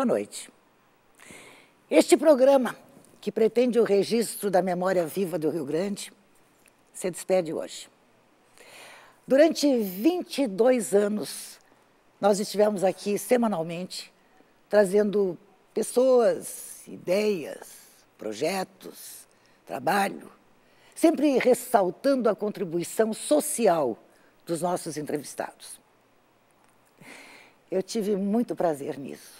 Boa noite. Este programa, que pretende o registro da memória viva do Rio Grande, se despede hoje. Durante 22 anos, nós estivemos aqui semanalmente trazendo pessoas, ideias, projetos, trabalho, sempre ressaltando a contribuição social dos nossos entrevistados. Eu tive muito prazer nisso.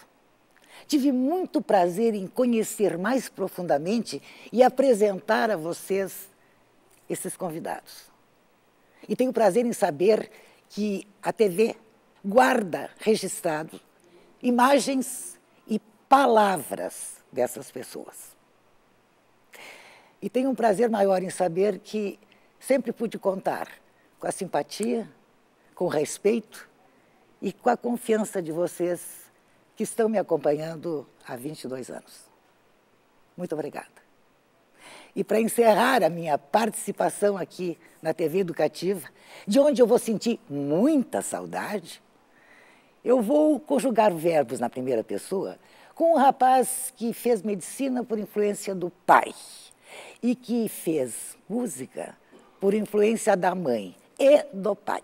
Tive muito prazer em conhecer mais profundamente e apresentar a vocês esses convidados. E tenho prazer em saber que a TV guarda registrado imagens e palavras dessas pessoas. E tenho um prazer maior em saber que sempre pude contar com a simpatia, com o respeito e com a confiança de vocês que estão me acompanhando há 22 anos. Muito obrigada. E para encerrar a minha participação aqui na TV Educativa, de onde eu vou sentir muita saudade, eu vou conjugar verbos na primeira pessoa com um rapaz que fez medicina por influência do pai e que fez música por influência da mãe e do pai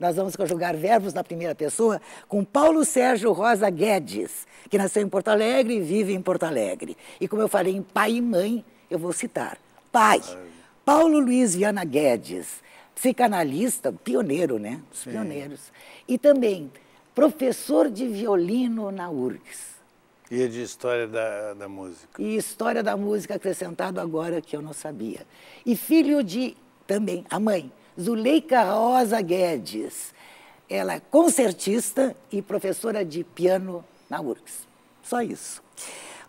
nós vamos conjugar verbos na primeira pessoa com Paulo Sérgio Rosa Guedes, que nasceu em Porto Alegre e vive em Porto Alegre. E como eu falei em pai e mãe, eu vou citar. Pai, Paulo Luiz Viana Guedes, psicanalista, pioneiro, né? Os pioneiros. Sim. E também professor de violino na URGS. E de história da, da, música. E história da música acrescentado agora que eu não sabia. E filho de também a mãe, Zuleika Rosa Guedes. Ela é concertista e professora de piano na URGS. Só isso.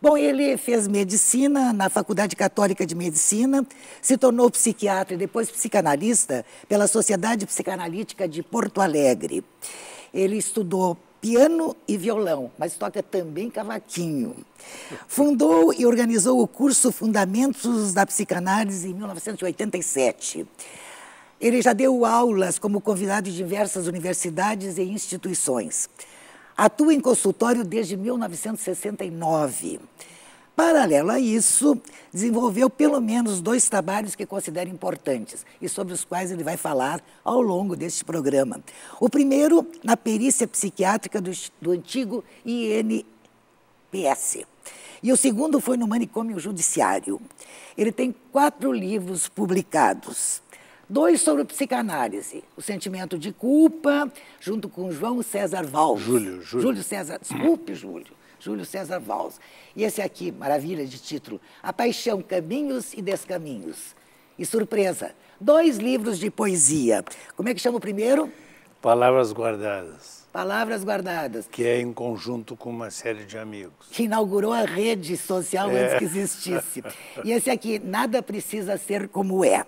Bom, ele fez medicina na Faculdade Católica de Medicina, se tornou psiquiatra e depois psicanalista pela Sociedade Psicanalítica de Porto Alegre. Ele estudou piano e violão, mas toca também cavaquinho. Fundou e organizou o curso Fundamentos da Psicanálise em 1987. Ele já deu aulas como convidado de diversas universidades e instituições. Atua em consultório desde 1969. Paralelo a isso, desenvolveu pelo menos dois trabalhos que considero importantes e sobre os quais ele vai falar ao longo deste programa. O primeiro, na perícia psiquiátrica do, do antigo INPS. E o segundo foi no manicômio judiciário. Ele tem quatro livros publicados. Dois sobre psicanálise, o sentimento de culpa, junto com João César Valls. Júlio, Júlio. Júlio César, desculpe, Júlio. Júlio César Valls. E esse aqui, maravilha de título, A Paixão, Caminhos e Descaminhos. E surpresa, dois livros de poesia. Como é que chama o primeiro? Palavras Guardadas. Palavras Guardadas. Que é em conjunto com uma série de amigos. Que inaugurou a rede social é. antes que existisse. E esse aqui, Nada Precisa Ser Como É.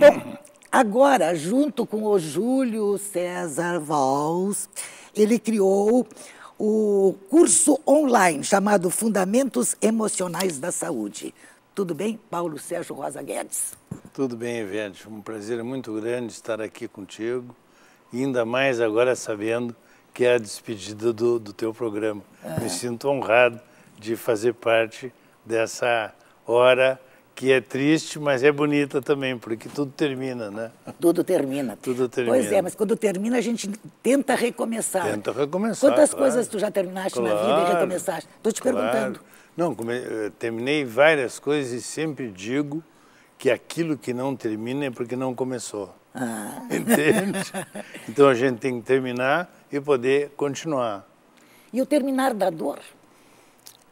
Bom, agora, junto com o Júlio César Valls, ele criou o curso online chamado Fundamentos Emocionais da Saúde. Tudo bem, Paulo Sérgio Rosa Guedes? Tudo bem, Ivete. Um prazer muito grande estar aqui contigo, ainda mais agora sabendo que é a despedida do, do teu programa. É. Me sinto honrado de fazer parte dessa hora que é triste, mas é bonita também, porque tudo termina, né? Tudo termina. tudo termina. Pois é, mas quando termina a gente tenta recomeçar. Tenta recomeçar. Quantas claro. coisas tu já terminaste claro. na vida e recomeçaste? Estou te claro. perguntando. Não, eh, terminei várias coisas e sempre digo que aquilo que não termina é porque não começou. Ah. Entende? então a gente tem que terminar e poder continuar. E o terminar da dor?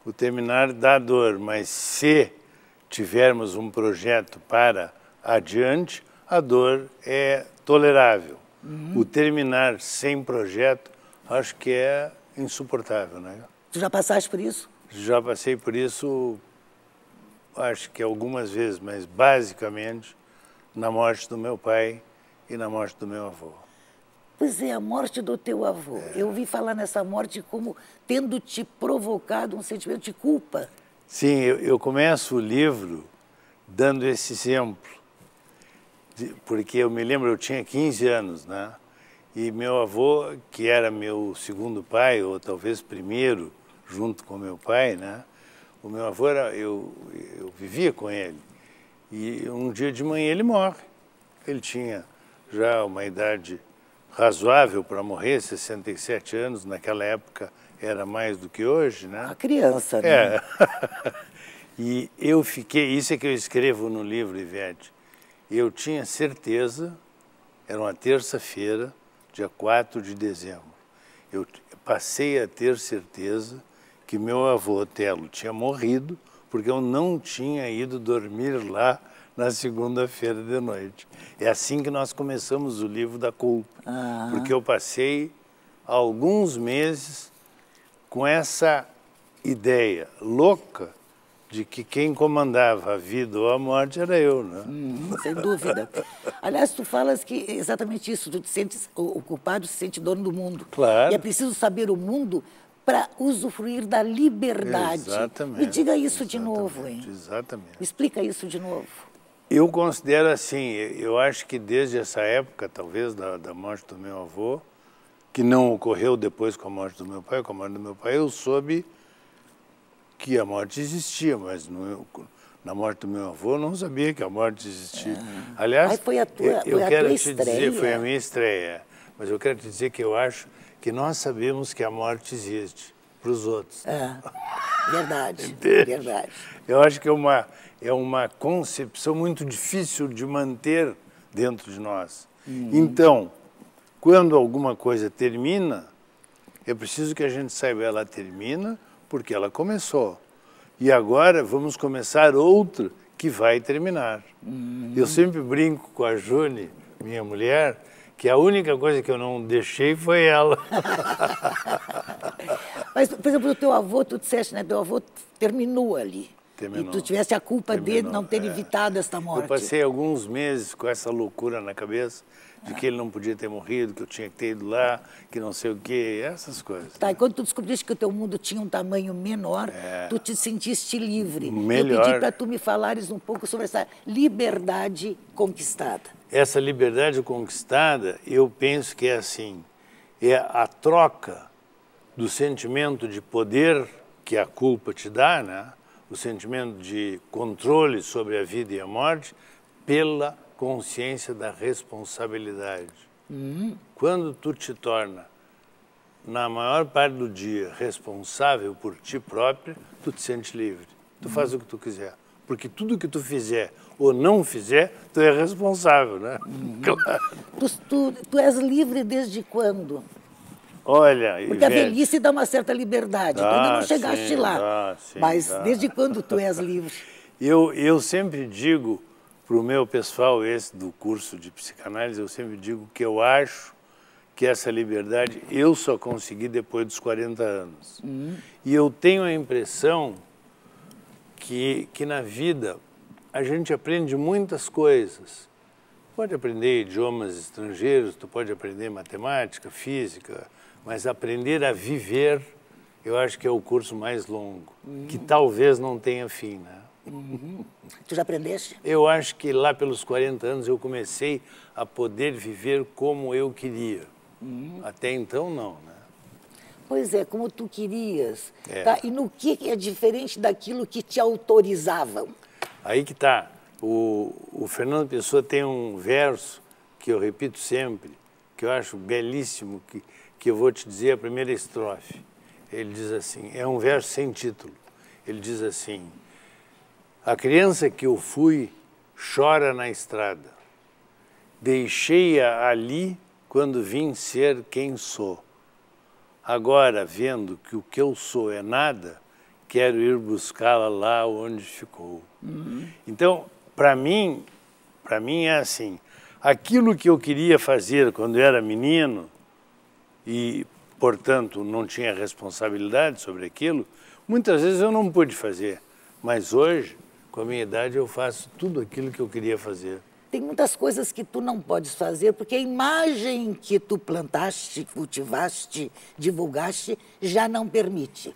O terminar da dor, mas se tivermos um projeto para adiante, a dor é tolerável. Uhum. O terminar sem projeto, acho que é insuportável, né? Tu já passaste por isso? Já passei por isso, acho que algumas vezes, mas basicamente na morte do meu pai e na morte do meu avô. Pois é, a morte do teu avô. É. Eu ouvi falar nessa morte como tendo te provocado um sentimento de culpa. Sim, eu, começo o livro dando esse exemplo, porque eu me lembro, eu tinha 15 anos, né? E meu avô, que era meu segundo pai, ou talvez primeiro, junto com meu pai, né? O meu avô, era, eu, eu vivia com ele. E um dia de manhã ele morre. Ele tinha já uma idade razoável para morrer, 67 anos, naquela época era mais do que hoje, né? A criança, né? É. e eu fiquei, isso é que eu escrevo no livro, Ivete. Eu tinha certeza, era uma terça-feira, dia 4 de dezembro. Eu passei a ter certeza que meu avô Telo tinha morrido porque eu não tinha ido dormir lá na segunda-feira de noite. É assim que nós começamos o livro da culpa, ah. porque eu passei alguns meses com essa ideia louca de que quem comandava a vida ou a morte era eu, né? Hum, sem dúvida. Aliás, tu falas que exatamente isso, tu te sentes, o culpado se sente dono do mundo. Claro. E é preciso saber o mundo para usufruir da liberdade. Exatamente. Me diga isso exatamente, de novo, hein? Exatamente. explica isso de novo. Eu considero assim, eu acho que desde essa época, talvez da, da morte do meu avô, que não ocorreu depois com a morte do meu pai, com a morte do meu pai eu soube que a morte existia, mas na morte do meu avô eu não sabia que a morte existia. É. Aliás, Aí foi a tua, eu, a quero tua te estreia. dizer, foi a minha estreia, mas eu quero te dizer que eu acho que nós sabemos que a morte existe para os outros. É, verdade, verdade. Eu acho que é uma, é uma concepção muito difícil de manter dentro de nós. Hum. Então, quando alguma coisa termina, é preciso que a gente saiba ela termina porque ela começou. E agora vamos começar outra que vai terminar. Uhum. Eu sempre brinco com a June, minha mulher, que a única coisa que eu não deixei foi ela. Mas, por exemplo, o teu avô, tu disseste, né? Teu avô terminou ali. Terminou. E tu tivesse a culpa Terminou. dele não ter é. evitado esta morte. Eu passei alguns meses com essa loucura na cabeça de que ele não podia ter morrido, que eu tinha que ter ido lá, que não sei o quê, essas coisas. Tá, né? e quando tu descobriste que o teu mundo tinha um tamanho menor, é. tu te sentiste livre. Melhor. Eu pedi para tu me falares um pouco sobre essa liberdade conquistada. Essa liberdade conquistada, eu penso que é assim, é a troca do sentimento de poder que a culpa te dá, né? o sentimento de controle sobre a vida e a morte, pela consciência da responsabilidade. Uhum. Quando tu te torna, na maior parte do dia, responsável por ti próprio, tu te sentes livre. Tu uhum. faz o que tu quiser. Porque tudo que tu fizer ou não fizer, tu é responsável, né? Uhum. Claro. Tu, tu, tu és livre desde quando? Olha, Porque a velhice dá uma certa liberdade. tu ainda não ah, chegaste sim, lá. Ah, sim, mas desde quando tu és livre? Eu, eu sempre digo para o meu pessoal, esse do curso de psicanálise, eu sempre digo que eu acho que essa liberdade eu só consegui depois dos 40 anos. Uhum. E eu tenho a impressão que, que na vida a gente aprende muitas coisas. pode aprender idiomas estrangeiros, tu pode aprender matemática, física, mas aprender a viver, eu acho que é o curso mais longo, uhum. que hum. talvez não tenha fim, né? Uhum. Tu já aprendeste? Eu acho que lá pelos 40 anos eu comecei a poder viver como eu queria. Uhum. Até então, não, né? Pois é, como tu querias. É. Tá? E no que é diferente daquilo que te autorizavam? Aí que tá. O, o Fernando Pessoa tem um verso que eu repito sempre, que eu acho belíssimo, que, que eu vou te dizer a primeira estrofe. Ele diz assim, é um verso sem título. Ele diz assim, a criança que eu fui chora na estrada. Deixei-a ali quando vim ser quem sou. Agora, vendo que o que eu sou é nada, quero ir buscá-la lá onde ficou. Uhum. Então, para mim, para mim é assim. Aquilo que eu queria fazer quando era menino e, portanto, não tinha responsabilidade sobre aquilo, muitas vezes eu não pude fazer. Mas hoje com a minha idade, eu faço tudo aquilo que eu queria fazer. Tem muitas coisas que tu não podes fazer, porque a imagem que tu plantaste, cultivaste, divulgaste, já não permite.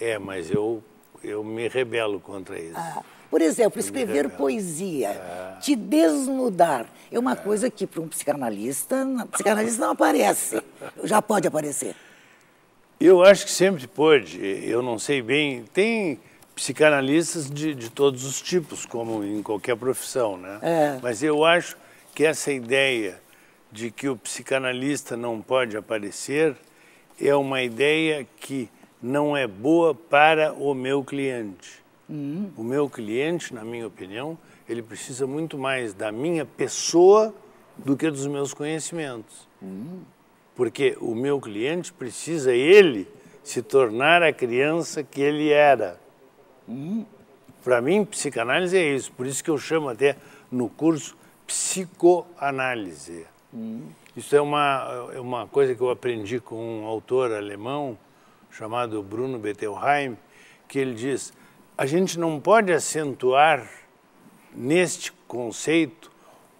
É, mas eu, eu me rebelo contra isso. Ah. Por exemplo, escrever poesia, é. te desnudar, é uma é. coisa que para um psicanalista, psicanalista não aparece, já pode aparecer. Eu acho que sempre pode, eu não sei bem, tem psicanalistas de, de todos os tipos, como em qualquer profissão, né? É. Mas eu acho que essa ideia de que o psicanalista não pode aparecer é uma ideia que não é boa para o meu cliente. Hum. O meu cliente, na minha opinião, ele precisa muito mais da minha pessoa do que dos meus conhecimentos. Hum. Porque o meu cliente precisa ele se tornar a criança que ele era. Hum, Para mim, psicanálise é isso. Por isso que eu chamo até no curso psicoanálise. Hum. Isso é uma, é uma coisa que eu aprendi com um autor alemão chamado Bruno Bettelheim, que ele diz, a gente não pode acentuar neste conceito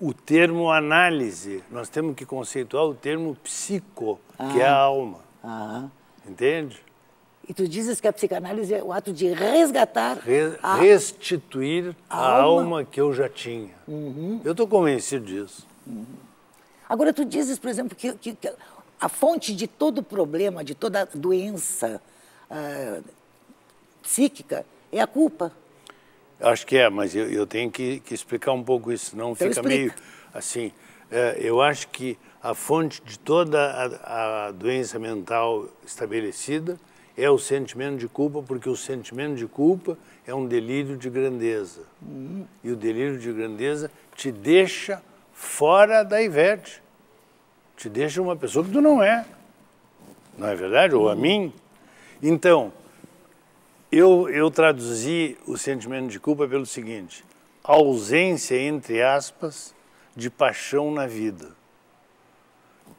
o termo análise. Nós temos que conceituar o termo psico, ah. que é a ah. alma. Ah. Entende? E tu dizes que a psicanálise é o ato de resgatar. Re a... restituir a, a alma. alma. que eu já tinha. Uhum. Eu estou convencido disso. Uhum. Agora, tu dizes, por exemplo, que, que, que, a fonte de todo problema, de toda doença uh, psíquica, é a culpa. Acho que é, mas eu, eu tenho que, que, explicar um pouco isso, senão então fica explica. meio assim. É, eu acho que a fonte de toda a, a doença mental estabelecida é o sentimento de culpa, porque o sentimento de culpa é um delírio de grandeza. Uhum. E o delírio de grandeza te deixa fora da Ivete. Te deixa uma pessoa que tu não é. Não é verdade? Ou a uhum. mim. Então, eu, eu traduzi o sentimento de culpa pelo seguinte: ausência, entre aspas, de paixão na vida.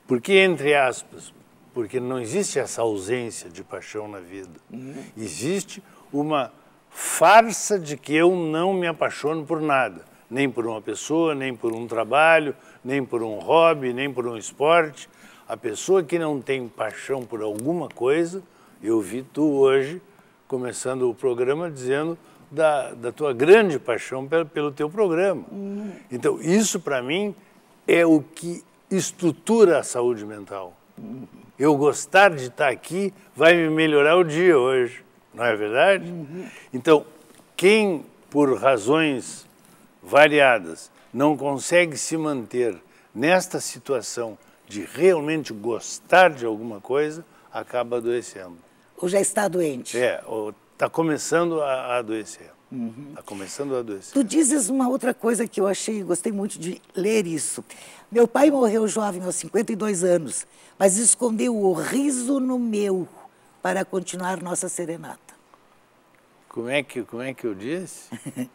Por que entre aspas? porque não existe essa ausência de paixão na vida. Uhum. Existe uma farsa de que eu não me apaixono por nada, nem por uma pessoa, nem por um trabalho, nem por um hobby, nem por um esporte. A pessoa que não tem paixão por alguma coisa, eu vi tu hoje começando o programa dizendo da, da tua grande paixão pelo, pelo teu programa. Uhum. Então, isso para mim é o que estrutura a saúde mental. Uhum eu gostar de estar aqui vai me melhorar o dia hoje, não é verdade? Uhum. Então, quem por razões variadas não consegue se manter nesta situação de realmente gostar de alguma coisa, acaba adoecendo. Ou já está doente? É, ou está começando a adoecer. Uhum. Tá começando a adoecer. Tu dizes uma outra coisa que eu achei, gostei muito de ler isso. Meu pai morreu jovem, aos 52 anos, mas escondeu o riso no meu para continuar nossa serenata. Como é que, como é que eu disse?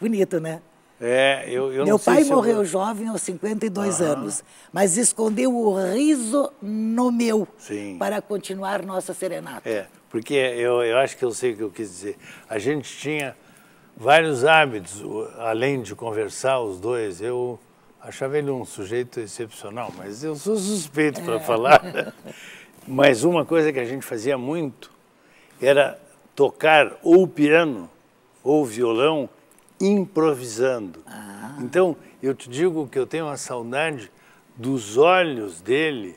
Bonito, né? É, eu, eu Meu pai morreu eu... jovem aos 52 Aham. anos, mas escondeu o riso no meu Sim. para continuar nossa serenata. É porque eu, eu acho que eu sei o que eu quis dizer. A gente tinha vários hábitos, além de conversar os dois. Eu achava ele um sujeito excepcional, mas eu sou suspeito para é. falar. mas uma coisa que a gente fazia muito era tocar ou piano ou violão improvisando. Ah. Então, eu te digo que eu tenho uma saudade dos olhos dele,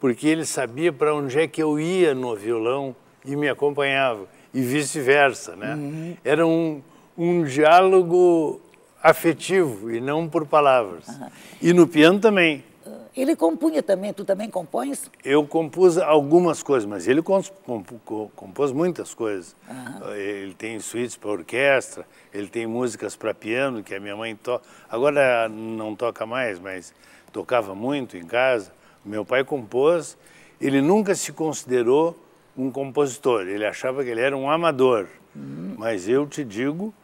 porque ele sabia para onde é que eu ia no violão, e me acompanhava, e vice-versa. Né? Uhum. Era um, um diálogo afetivo e não por palavras. Uhum. E no piano também. Ah, ele compunha também, tu também compões? Eu compus algumas coisas, mas ele compôs muitas coisas. Uhum. Ele tem suítes para orquestra, ele tem músicas para piano, que a minha mãe toca. Agora não toca mais, mas tocava muito em casa. Meu pai compôs. Ele nunca se considerou um compositor, ele achava que ele era um amador. Uhum. Mas eu te digo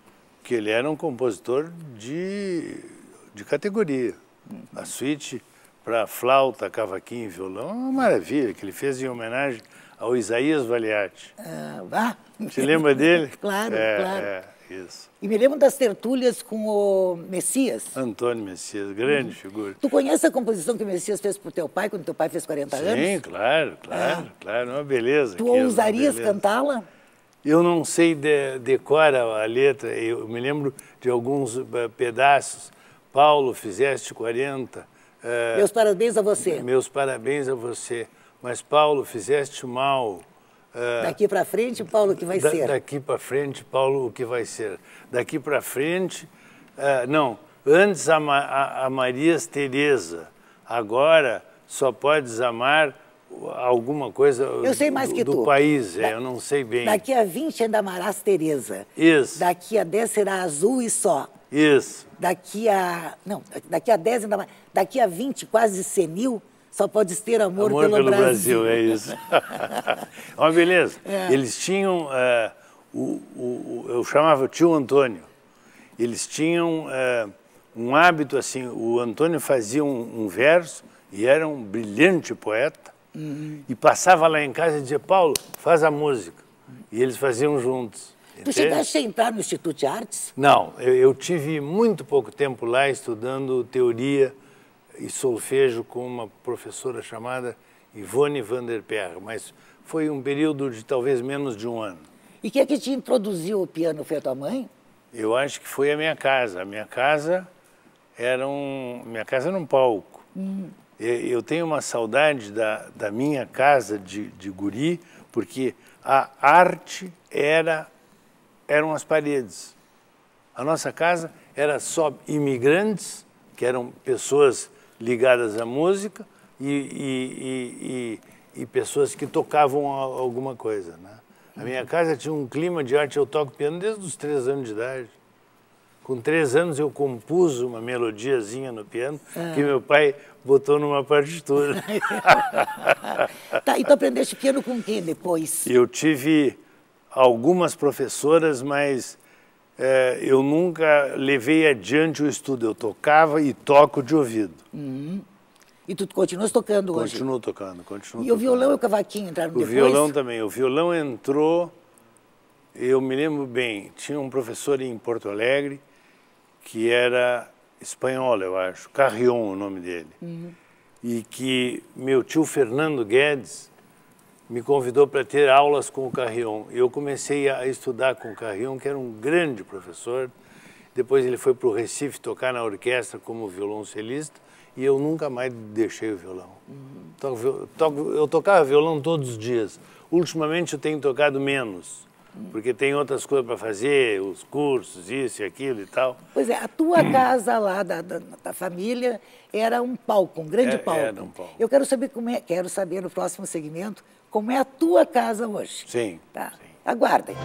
que ele era um compositor de, de categoria. Uhum. A suíte para flauta, cavaquinho e violão é uma maravilha, que ele fez em homenagem ao Isaías Valiati. Ah, vá. Te lembra dele? claro, é, claro. É. Isso. E me lembro das tertúlias com o Messias. Antônio Messias, grande uhum. figura. Tu conhece a composição que o Messias fez o teu pai, quando teu pai fez 40 Sim, anos? Sim, claro, claro, ah. claro. Uma beleza. Tu ousarias cantá-la? Eu não sei de, decora a letra, eu me lembro de alguns eh, pedaços. Paulo, fizeste 40. Eh, meus parabéns a você. Meus parabéns a você. Mas, Paulo, fizeste mal. É. daqui para frente, Paulo, o que vai da, ser? Daqui para frente, Paulo, o que vai ser? Daqui para frente, é, não, antes a, a, a Maria Tereza, agora só podes amar alguma coisa eu sei mais do, que do tu. país, é, da, é, eu não sei bem. Daqui a 20 ainda amarás Tereza. Isso. Daqui a 10 será azul e só. Isso. Daqui a. Não, daqui a 10 ainda Daqui a 20, quase senil, só pode ter amor, amor pelo, pelo Brasil. Brasil. é isso. Olha beleza. É. Eles tinham, é, o, o, o, eu chamava tio Antônio, eles tinham é, um hábito assim, o Antônio fazia um, um verso e era um brilhante poeta, uhum. e passava lá em casa e dizia, Paulo, faz a música. E eles faziam juntos. Tu entende? chegaste a entrar no Instituto de Artes? Não, eu, eu, tive muito pouco tempo lá estudando teoria e solfejo com uma professora chamada Ivone Vanderperre, mas foi um período de talvez menos de um ano. E quem é que te introduziu o piano? Foi a tua mãe? Eu acho que foi a minha casa. A minha casa era um, minha casa era um palco. Hum. Eu tenho uma saudade da, da minha casa de, de guri, porque a arte era eram as paredes. A nossa casa era só imigrantes, que eram pessoas ligadas à música e, e, e, e pessoas que tocavam alguma coisa. Né? A minha uhum. casa tinha um clima de arte, eu toco piano desde os três anos de idade. Com três anos eu compus uma melodiazinha no piano ah. que meu pai botou numa partitura. tá, então aprendeste piano com quem depois? Eu tive algumas professoras, mas é, eu nunca levei adiante o estudo. Eu tocava e toco de ouvido. Uhum. E tu continuas tocando hoje? Continuo tocando, continuo E tocando. o violão e o cavaquinho entraram o depois? O violão também. O violão entrou, eu me lembro bem, tinha um professor em Porto Alegre que era espanhol, eu acho, Carrion o nome dele. Uhum. E que meu tio Fernando Guedes me convidou para ter aulas com o Carrion. Eu comecei a estudar com o Carrion, que era um grande professor. Depois ele foi para o Recife tocar na orquestra como violoncelista e eu nunca mais deixei o violão. Uhum. Toco, toco, eu tocava violão todos os dias. Ultimamente eu tenho tocado menos, uhum. porque tem outras coisas para fazer, os cursos, isso e aquilo e tal. Pois é, a tua casa lá da, da, da família era um palco, um grande é, palco. Era um palco. Eu quero saber como é, quero saber no próximo segmento como é a tua casa hoje. Sim. Tá? Sim. Aguardem.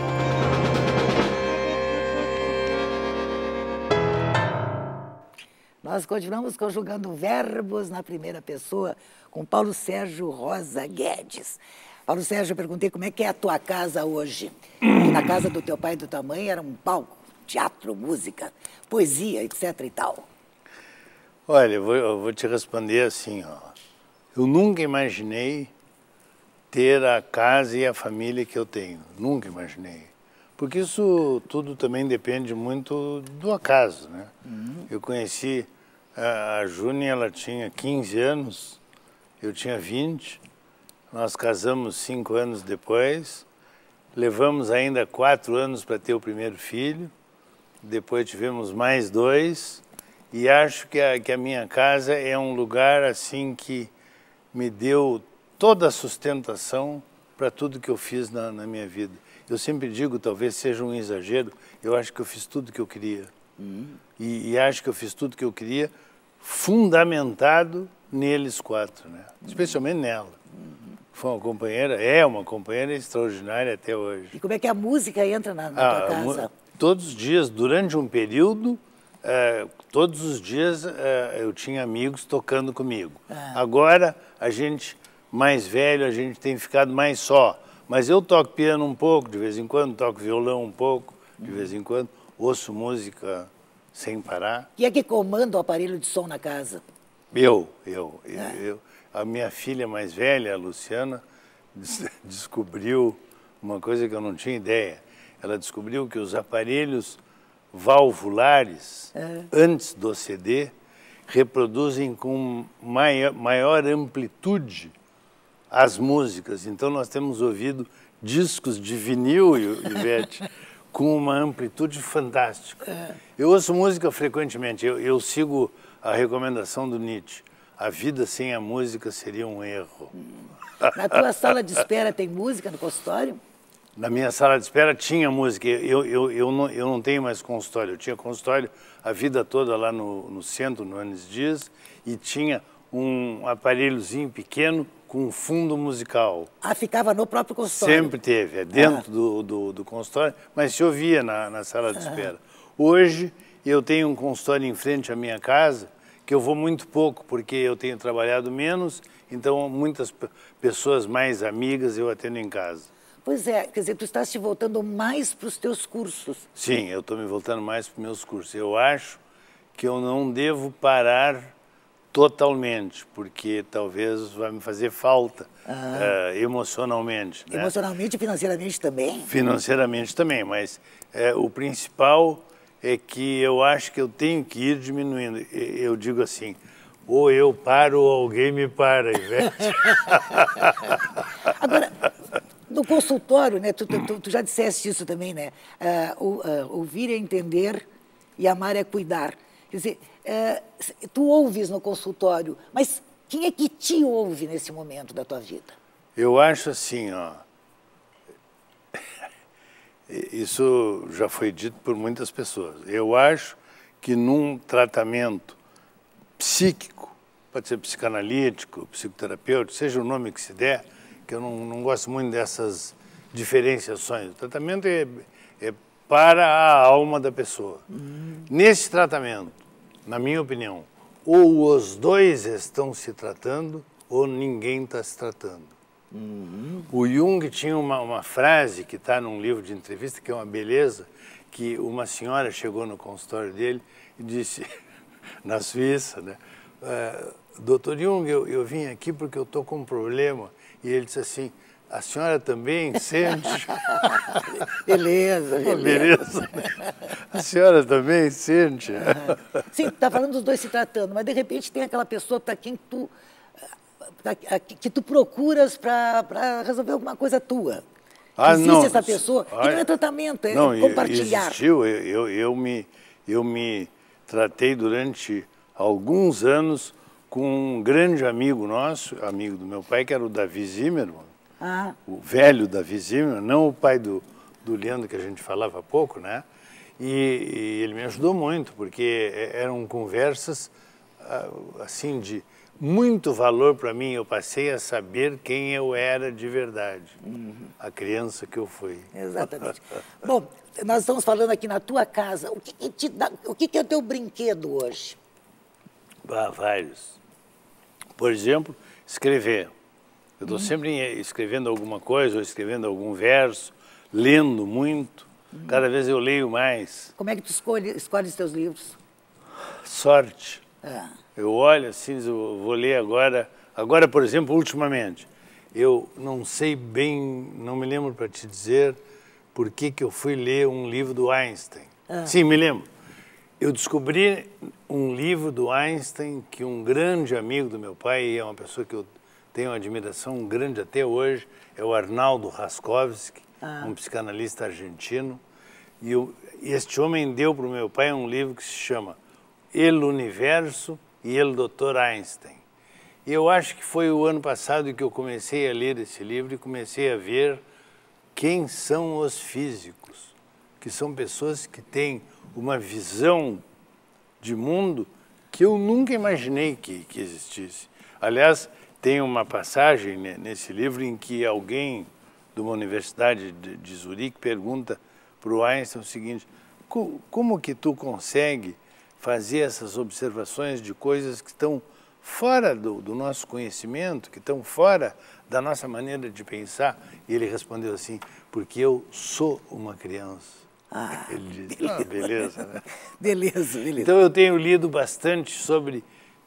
Nós continuamos conjugando verbos na primeira pessoa com Paulo Sérgio Rosa Guedes. Paulo Sérgio, eu perguntei como é que é a tua casa hoje. na casa do teu pai e da tua mãe era um palco, teatro, música, poesia, etc e tal. Olha, eu vou, eu vou te responder assim, ó. Eu nunca imaginei ter a casa e a família que eu tenho. Nunca imaginei. Porque isso tudo também depende muito do acaso, né? Uhum. Eu conheci a, a Juni, ela tinha 15 anos, eu tinha 20. Nós casamos cinco anos depois. Levamos ainda quatro anos para ter o primeiro filho. Depois tivemos mais dois. E acho que a, que a minha casa é um lugar assim que me deu toda a sustentação para tudo que eu fiz na, na, minha vida. Eu sempre digo, talvez seja um exagero, eu acho que eu fiz tudo que eu queria. Uhum. E, e, acho que eu fiz tudo que eu queria, fundamentado neles quatro, né? Uhum. especialmente nela. Uhum. Foi uma companheira, é uma companheira extraordinária até hoje. E como é que a música entra na, na ah, tua casa? Todos os dias, durante um período, é, todos os dias é, eu tinha amigos tocando comigo. Ah. Agora a gente mais velho a gente tem ficado mais só. Mas eu toco piano um pouco, de vez em quando, toco violão um pouco, de vez em quando, ouço música sem parar. E é que comanda o aparelho de som na casa? Eu, eu, é. eu. É. eu a minha filha mais velha, a Luciana, des descobriu uma coisa que eu não tinha ideia. Ela descobriu que os aparelhos valvulares, é. antes do CD, reproduzem com maior, maior amplitude as músicas. Então nós temos ouvido discos de vinil, Ivete, com uma amplitude fantástica. É. Eu ouço música frequentemente, eu, eu, sigo a recomendação do Nietzsche. A vida sem a música seria um erro. Hum. Na tua sala de espera tem música no consultório? Na minha sala de espera tinha música. Eu, eu, eu, não, eu não tenho mais consultório. Eu tinha consultório a vida toda lá no, no centro, no Anis Dias, e tinha um aparelhozinho pequeno com um fundo musical. Ah, ficava no próprio consultório? Sempre teve, é dentro ah. do, do, do, consultório, mas se ouvia na, na sala de ah. espera. Ah. Hoje eu tenho um consultório em frente à minha casa, que eu vou muito pouco, porque eu tenho trabalhado menos, então muitas pessoas mais amigas eu atendo em casa. Pois é, quer dizer, tu estás te voltando mais para os teus cursos. Sim, eu estou me voltando mais para os meus cursos. Eu acho que eu não devo parar Totalmente, porque talvez vai me fazer falta uh, emocionalmente. Né? Emocionalmente e financeiramente também? Financeiramente também, mas uh, o principal é que eu acho que eu tenho que ir diminuindo. Eu digo assim, ou eu paro ou alguém me para, Ivete. Agora, no consultório, né, tu, tu, tu, já disseste isso também, né? Uh, ouvir é entender e amar é cuidar. Quer dizer, é, tu ouves no consultório, mas quem é que te ouve nesse momento da tua vida? Eu acho assim, ó. Isso já foi dito por muitas pessoas. Eu acho que num tratamento psíquico, pode ser psicanalítico, psicoterapeuta, seja o nome que se der, que eu não, não gosto muito dessas diferenciações. O tratamento é, é para a alma da pessoa. Uhum. Nesse tratamento, na minha opinião, ou os dois estão se tratando ou ninguém está se tratando. Uhum. O Jung tinha uma, uma frase que está num livro de entrevista, que é uma beleza, que uma senhora chegou no consultório dele e disse, na Suíça, né? É, doutor Jung, eu, eu vim aqui porque eu estou com um problema. E ele disse assim, a senhora também sente? beleza, beleza. beleza. Né? A senhora também sente? Uhum. Sim, tá falando dos dois se tratando, mas de repente tem aquela pessoa para quem tu pra, que tu procuras para resolver alguma coisa tua. Ah, Existe não. essa pessoa. Ah, e não é tratamento, é não, compartilhar. Existiu, eu, eu, eu, me, eu me tratei durante alguns anos com um grande amigo nosso, amigo do meu pai, que era o Davi Zimmermann ah. o velho Davi Zimmerman, não o pai do, do Leandro que a gente falava há pouco, né? E, e ele me ajudou muito, porque é, eram conversas ah, assim de muito valor para mim. Eu passei a saber quem eu era de verdade, uhum. a criança que eu fui. Exatamente. Bom, nós estamos falando aqui na tua casa. O que, que te dá, o que, que, é o teu brinquedo hoje? Ah, vários. Por exemplo, escrever. Eu estou sempre escrevendo alguma coisa, ou escrevendo algum verso, lendo muito. Cada vez eu leio mais. Como é que tu escolhe, escolhe os teus livros? Sorte. Ah. Eu olho assim, eu vou ler agora. Agora, por exemplo, ultimamente, eu não sei bem, não me lembro para te dizer por que, que eu fui ler um livro do Einstein. Ah. Sim, me lembro. Eu descobri um livro do Einstein que um grande amigo do meu pai, é uma pessoa que eu tenho uma admiração grande até hoje, é o Arnaldo Raskovski, ah. um psicanalista argentino. E eu, este homem deu para o meu pai um livro que se chama El Universo e El Dr. Einstein. E eu acho que foi o ano passado que eu comecei a ler esse livro e comecei a ver quem são os físicos, que são pessoas que têm uma visão de mundo que eu nunca imaginei que, que existisse. Aliás, tem uma passagem nesse livro em que alguém de uma universidade de, de Zurique pergunta para o Einstein o seguinte: como que tu consegue fazer essas observações de coisas que estão fora do, do, nosso conhecimento, que estão fora da nossa maneira de pensar? E ele respondeu assim: porque eu sou uma criança. Ah, ele disse, beleza. Ah, beleza, né? beleza, beleza. Então eu tenho lido bastante sobre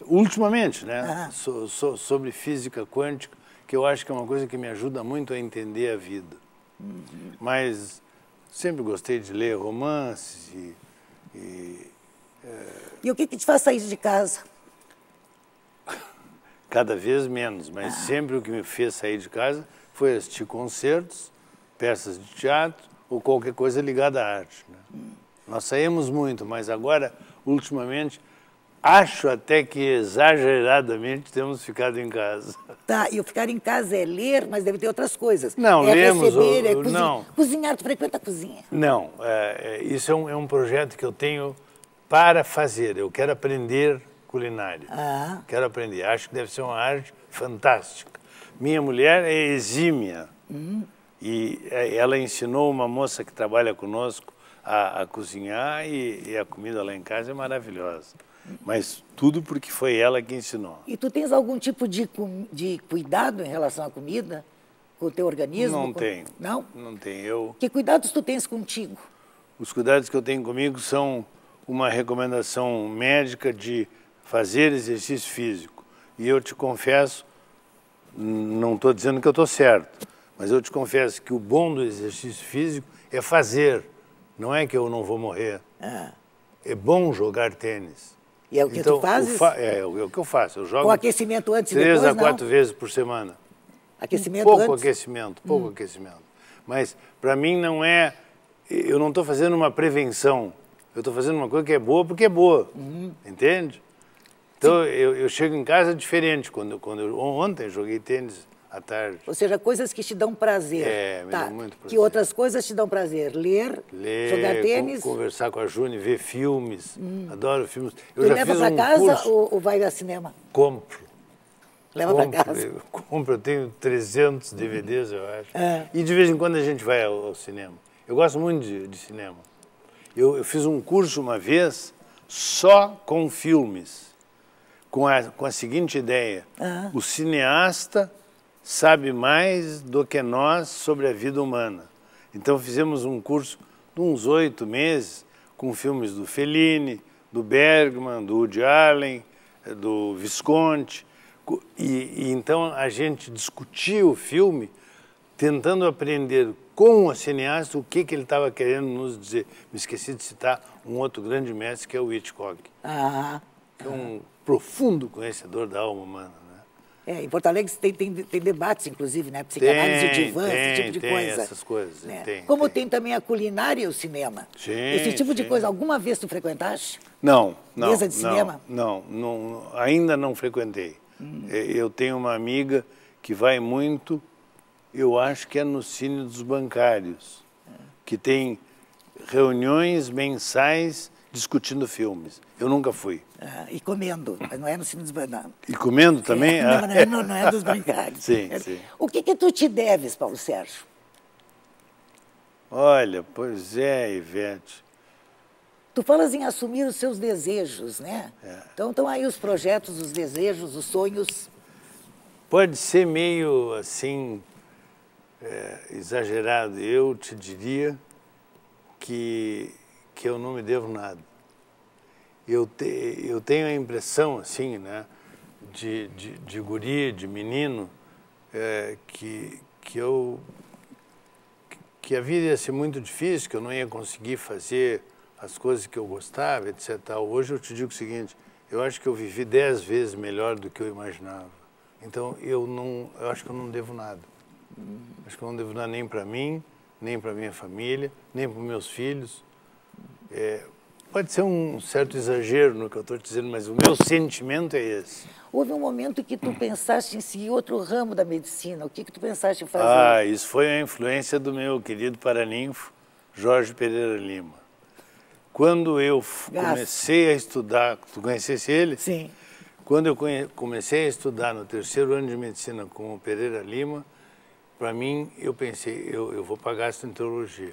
ultimamente, né? Ah. So, so, sobre física quântica, que eu acho que é uma coisa que me ajuda muito a entender a vida. Uhum. Mas sempre gostei de ler romances e... E, é... e o que, que te faz sair de casa? Cada vez menos, mas ah. sempre o que me fez sair de casa foi assistir concertos, peças de teatro ou qualquer coisa ligada à arte. Né? Hum. Nós saímos muito, mas agora, ultimamente, Acho até que exageradamente temos ficado em casa. Tá, e o ficar em casa é ler, mas deve ter outras coisas. Não, é lemos. Receber, ou, é cozinhar. Não. Cozinhar, tu frequenta a cozinha? Não, é, é, isso é um, é um, projeto que eu tenho para fazer. Eu quero aprender culinária. Ah. Quero aprender. Acho que deve ser uma arte fantástica. Minha mulher é exímia. Hum. E é, ela ensinou uma moça que trabalha conosco a, a cozinhar e, e a comida lá em casa é maravilhosa. Mas tudo porque foi ela que ensinou. E tu tens algum tipo de, de cuidado em relação à comida? Com o teu organismo? Não com... tenho. Não? Não tenho. Eu... Que cuidados tu tens contigo? Os cuidados que eu tenho comigo são uma recomendação médica de fazer exercício físico. E eu te confesso, não estou dizendo que eu estou certo, mas eu te confesso que o bom do exercício físico é fazer. Não é que eu não vou morrer. Ah. É bom jogar tênis. E é o que então, tu fazes? Fa é, é, é, o que eu faço. Eu jogo com aquecimento antes três e depois, a não? quatro vezes por semana. Aquecimento pouco antes? aquecimento, pouco hum. aquecimento. Mas para mim não é, eu não estou fazendo uma prevenção. Eu estou fazendo uma coisa que é boa porque é boa, uhum. entende? Então eu, eu, chego em casa diferente. Quando, quando eu, ontem joguei tênis à tarde. Ou seja, coisas que te dão prazer. É, me tá. dão muito prazer. Que outras coisas te dão prazer? Ler, ler jogar tênis. conversar com a June, ver filmes. Hum. Adoro filmes. Eu tu já leva para um casa curso... ou, ou vai ao cinema? Compro. Leva para casa. Eu compro, eu tenho 300 DVDs, eu acho. É. E de vez em quando a gente vai ao, ao cinema. Eu gosto muito de, de cinema. Eu, eu, fiz um curso uma vez só com filmes, com a, com a seguinte ideia: ah. o cineasta sabe mais do que nós sobre a vida humana. Então fizemos um curso de uns oito meses com filmes do Fellini, do Bergman, do Woody Allen, eh, do Visconti. E, e então a gente discutia o filme tentando aprender com o cineasta o que, que ele estava querendo nos dizer. Me esqueci de citar um outro grande mestre que é o Hitchcock. Ah. Que é um profundo conhecedor da alma humana. É, em Porto Alegre tem, tem, tem debates, inclusive, né? Psicanálise de divã, tem, esse tipo de tem coisa. Essas coisas, né? tem, Como tem. tem. também a culinária e o cinema. Sim, esse tipo de coisa, alguma vez tu frequentaste? Não, não. Mesa de cinema? Não, não, não ainda não frequentei. Hum. Eu tenho uma amiga que vai muito, eu acho que é no Cine dos Bancários, é. que tem reuniões mensais discutindo filmes. Eu nunca fui. Ah, e comendo, não é no cinema dos banana. E comendo também? É, ah. não, não, não, é dos brincados. sim, sim. O que, que tu te deves, Paulo Sérgio? Olha, pois é, Ivete. Tu falas em assumir os seus desejos, né? É. Então estão aí os projetos, os desejos, os sonhos. Pode ser meio assim é, exagerado. Eu te diria que que eu não me devo nada. Eu, te, eu tenho a impressão, assim, né, de, de, de guri, de menino, é, que, que eu que a vida ia ser muito difícil, que eu não ia conseguir fazer as coisas que eu gostava, etc. Hoje eu te digo o seguinte, eu acho que eu vivi dez vezes melhor do que eu imaginava. Então eu não, eu acho que eu não devo nada. Acho que eu não devo nada nem para mim, nem para minha família, nem para meus filhos, é, pode ser um certo exagero no que eu estou dizendo, mas o meu sentimento é esse. Houve um momento que tu pensaste em seguir outro ramo da medicina. O que, que tu pensaste em fazer? Ah, isso foi a influência do meu querido paraninfo, Jorge Pereira Lima. Quando eu comecei a estudar, tu conhecesse ele? Sim. Quando eu comecei a estudar no terceiro ano de medicina com o Pereira Lima, para mim, eu pensei, eu, eu vou pagar a gastroenterologia.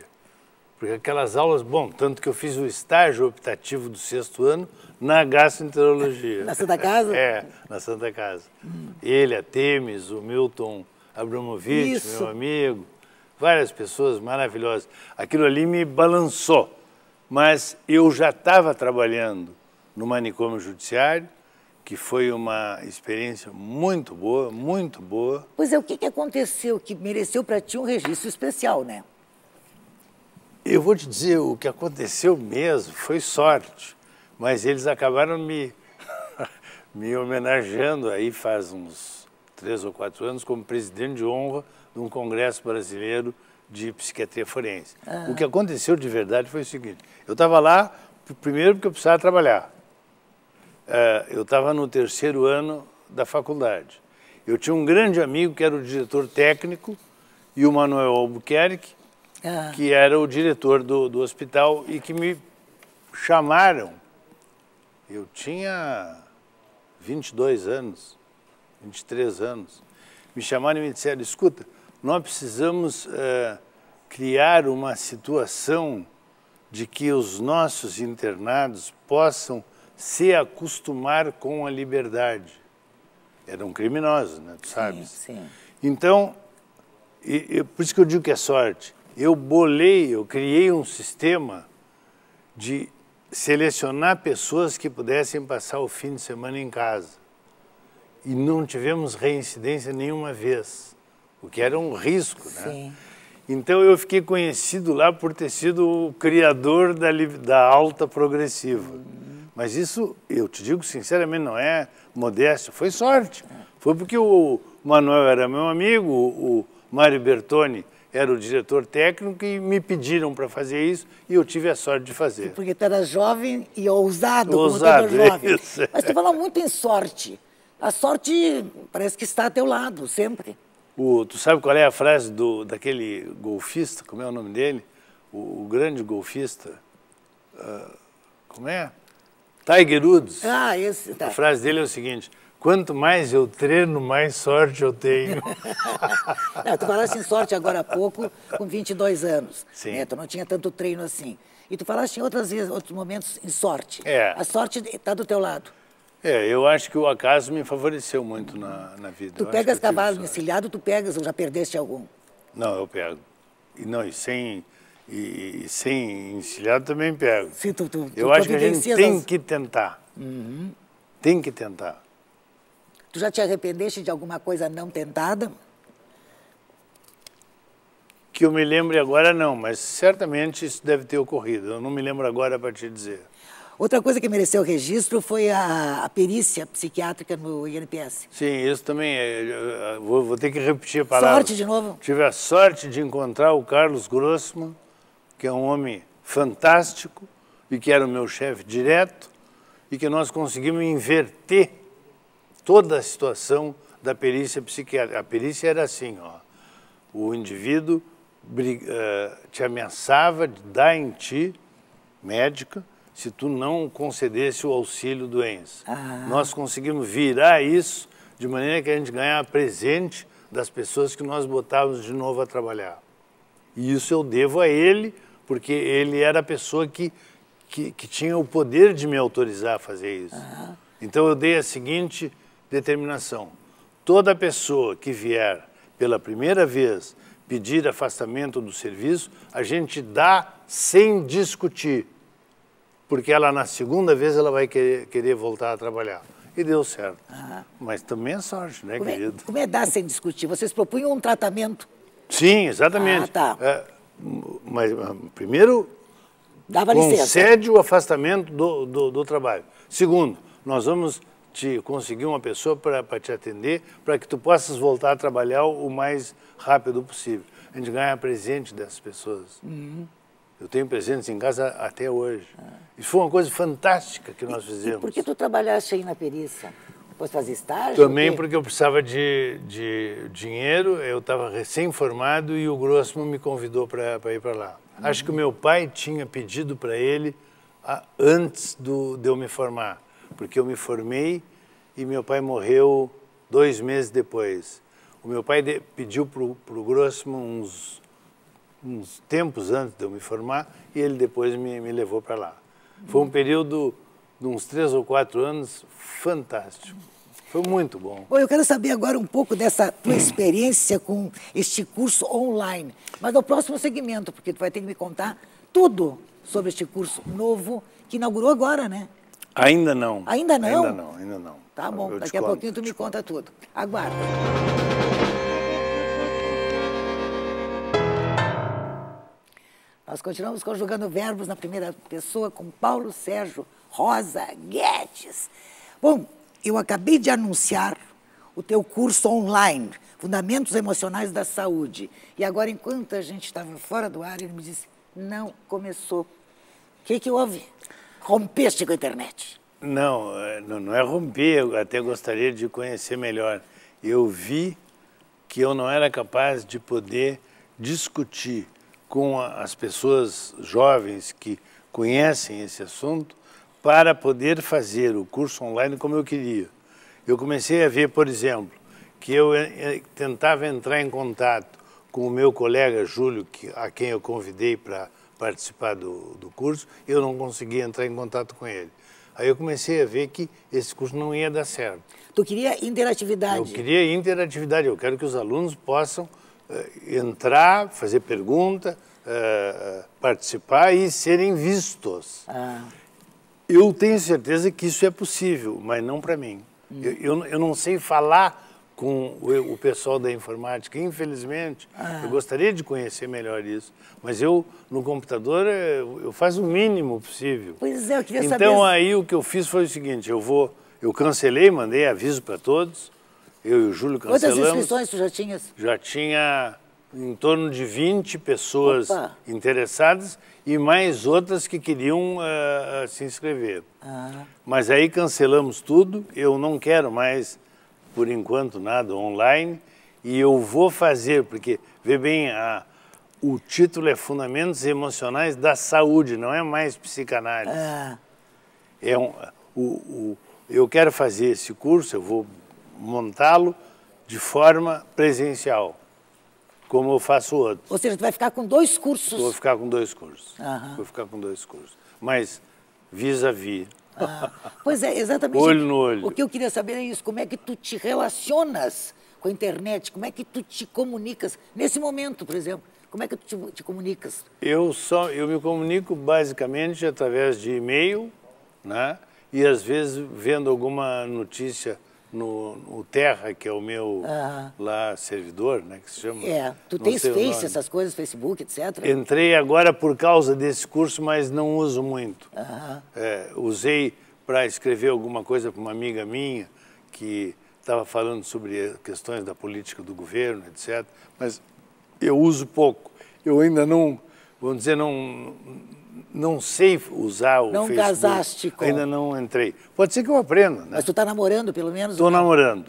Porque aquelas aulas, bom, tanto que eu fiz o estágio optativo do sexto ano na gastroenterologia. Na Santa Casa? é, na Santa Casa. Hum. Ele, a Temes, o Milton Abramovich, Isso. meu amigo, várias pessoas maravilhosas. Aquilo ali me balançou. Mas eu já estava trabalhando no manicômio judiciário, que foi uma experiência muito boa, muito boa. Pois é, o que, que aconteceu que mereceu para ti um registro especial, né? Eu vou te dizer, o que aconteceu mesmo foi sorte, mas eles acabaram me, me homenageando aí faz uns três ou quatro anos como presidente de honra de um congresso brasileiro de psiquiatria forense. Ah. O que ah. aconteceu de verdade foi o seguinte, eu estava lá primeiro porque eu precisava trabalhar. Eh, eu estava no terceiro ano da faculdade. Eu tinha um grande amigo que era o diretor técnico e o Manuel Albuquerque, ah. que era o diretor do, do hospital e que me chamaram. Eu tinha 22 anos, 23 anos. Me chamaram e me disseram: escuta, nós precisamos eh, criar uma situação de que os nossos internados possam se acostumar com a liberdade. Eram criminosos, né? Tu sabes? Sim, sim. Então, e, e, por isso que eu digo que é sorte eu bolei, eu criei um sistema de selecionar pessoas que pudessem passar o fim de semana em casa. E não tivemos reincidência nenhuma vez, o que era um risco, né? Sim. Então eu fiquei conhecido lá por ter sido o criador da, da alta progressiva. Uhum. Mas isso, eu te digo sinceramente, não é modéstia, foi sorte. É. Foi porque o Manuel era meu amigo, o Mário Bertoni, era o diretor técnico e me pediram para fazer isso e eu tive a sorte de fazer. Porque tu era jovem e ousado, ousado como jovem. Isso. Mas tu fala muito em sorte. A sorte parece que está a teu lado, sempre. O, tu sabe qual é a frase do, daquele golfista, como é o nome dele? O, o grande golfista, uh, como é? Tiger Woods. Ah, esse, tá. A frase dele é o seguinte, Quanto mais eu treino, mais sorte eu tenho. não, tu falaste em sorte agora há pouco, com 22 anos. Sim. Né? Tu não tinha tanto treino assim. E tu falaste em outras vezes, outros momentos em sorte. É. A sorte está do teu lado. É, eu acho que o acaso me favoreceu muito na, na vida. Tu eu pegas cavalo encilhado, tu pegas ou já perdeste algum? Não, eu pego. E não, e sem, e, e sem encilhado também pego. Sim, tu, tu, eu tu acho que a gente tem as... que tentar. Uhum. Tem que tentar. Tu já te arrependeste de alguma coisa não tentada? Que eu me lembre agora, não, mas certamente isso deve ter ocorrido. Eu não me lembro agora para te dizer. Outra coisa que mereceu registro foi a, a, perícia psiquiátrica no INPS. Sim, isso também é. Vou, vou, ter que repetir a palavra. Sorte de novo. Tive a sorte de encontrar o Carlos Grossman, que é um homem fantástico e que era o meu chefe direto, e que nós conseguimos inverter toda a situação da perícia psiquiátrica. A perícia era assim, ó, o indivíduo eh, te ameaçava de dar em ti, médica, se tu não concedesse o auxílio doença. Ah. Nós conseguimos virar isso de maneira que a gente ganhava presente das pessoas que nós botávamos de novo a trabalhar. E isso eu devo a ele, porque ele era a pessoa que, que, que tinha o poder de me autorizar a fazer isso. Ah. Então eu dei a seguinte determinação. Toda pessoa que vier pela primeira vez pedir afastamento do serviço, a gente dá sem discutir, porque ela na segunda vez ela vai querer, querer voltar a trabalhar. E deu certo. Uhum. Mas também é sorte, né, como é, querido? É, como é dar sem discutir? Vocês propunham um tratamento? Sim, exatamente. Ah, tá. É, mas ah, primeiro, Dava concede licença. o afastamento do, do, do trabalho. Segundo, nós vamos te conseguir uma pessoa para te atender, para que tu possas voltar a trabalhar o mais rápido possível. A gente ganha presente dessas pessoas. Uhum. Eu tenho presentes em casa até hoje. Ah. Isso foi uma coisa fantástica que nós e, fizemos. E por que tu trabalhaste aí na perícia? Depois fazer estágio? Também porque eu precisava de, de dinheiro, eu estava recém-formado e o Grossman me convidou para ir para lá. Uhum. Acho que o meu pai tinha pedido para ele a, antes do, de eu me formar porque eu me formei e meu pai morreu dois meses depois. O meu pai de, pediu para o Grossman uns, uns tempos antes de eu me formar e ele depois me, me levou para lá. Foi um período de uns três ou quatro anos fantástico. Foi muito bom. Bom, eu quero saber agora um pouco dessa tua experiência com este curso online. Mas no próximo segmento, porque tu vai ter que me contar tudo sobre este curso novo que inaugurou agora, né? Ainda não. Ainda não? Ainda não, ainda não. Tá bom, eu daqui a pouquinho tu me conto. conta tudo. Aguarda. Nós continuamos conjugando verbos na primeira pessoa com Paulo Sérgio Rosa Guedes. Bom, eu acabei de anunciar o teu curso online, Fundamentos Emocionais da Saúde. E agora, enquanto a gente estava fora do ar, ele me disse, não começou. O que, que houve? rompesse com a internet? Eh, não, não é romper, eu até gostaria de conhecer melhor. Eu vi que eu não era capaz de poder discutir com as pessoas jovens que conhecem esse assunto para poder fazer o curso online como eu queria. Eu comecei a ver, por exemplo, que eu eh, eh, tentava entrar em contato com o meu colega Júlio, que, a quem eu convidei para participar do, do curso, eu não conseguia entrar em contato com ele. Aí eu comecei a ver que esse curso não ia dar certo. Tu queria interatividade? Eu queria interatividade, eu quero que os alunos possam uh, entrar, fazer pergunta, uh, participar e serem vistos. Ah. Eu tenho certeza que isso é possível, mas não para mim. Hum. Eu, eu, eu não sei falar com o pessoal da informática. Infelizmente, ah. eu gostaria de conhecer melhor isso, mas eu no computador é, eu faço o mínimo possível. Pois é, eu queria então, saber. Então aí o que eu fiz foi o seguinte, eu vou, eu cancelei, mandei aviso para todos. Eu e o Júlio cancelamos. Quantas inscrições tu já tinhas? Já tinha em torno de 20 pessoas Opa. interessadas e mais outras que queriam uh, se inscrever. Ah. Mas aí cancelamos tudo, eu não quero mais por enquanto nada online e eu vou fazer, porque, vê bem, a, o título é Fundamentos Emocionais da Saúde, não é mais psicanálise. Ah. É um, o, o, eu quero fazer esse curso, eu vou montá-lo de forma presencial, como eu faço outro. Ou seja, tu vai ficar com dois cursos? Vou ficar com dois cursos. Aham. Vou ficar com dois cursos. Mas vis-à-vis vis a vis vis ah, pois é, exatamente. olho no olho. O que eu queria saber é isso, como é que tu te relacionas com a internet, como é que tu te comunicas nesse momento, por exemplo, como é que tu te, te comunicas? Eu só eu me comunico basicamente através de e-mail, né? E às vezes vendo alguma notícia no, no Terra, que é o meu ah. lá servidor, né, que se chama. É, tu tens Face, essas coisas, Facebook, etc? Entrei agora por causa desse curso, mas não uso muito. É, usei para escrever alguma coisa para uma amiga minha que estava falando sobre questões da política do governo, etc. Mas eu uso pouco. Eu ainda não vamos dizer, não, não sei usar o não Facebook. Não casaste com... Ainda não entrei. Pode ser que eu aprenda, né? Mas tu está namorando, pelo menos? Estou namorando,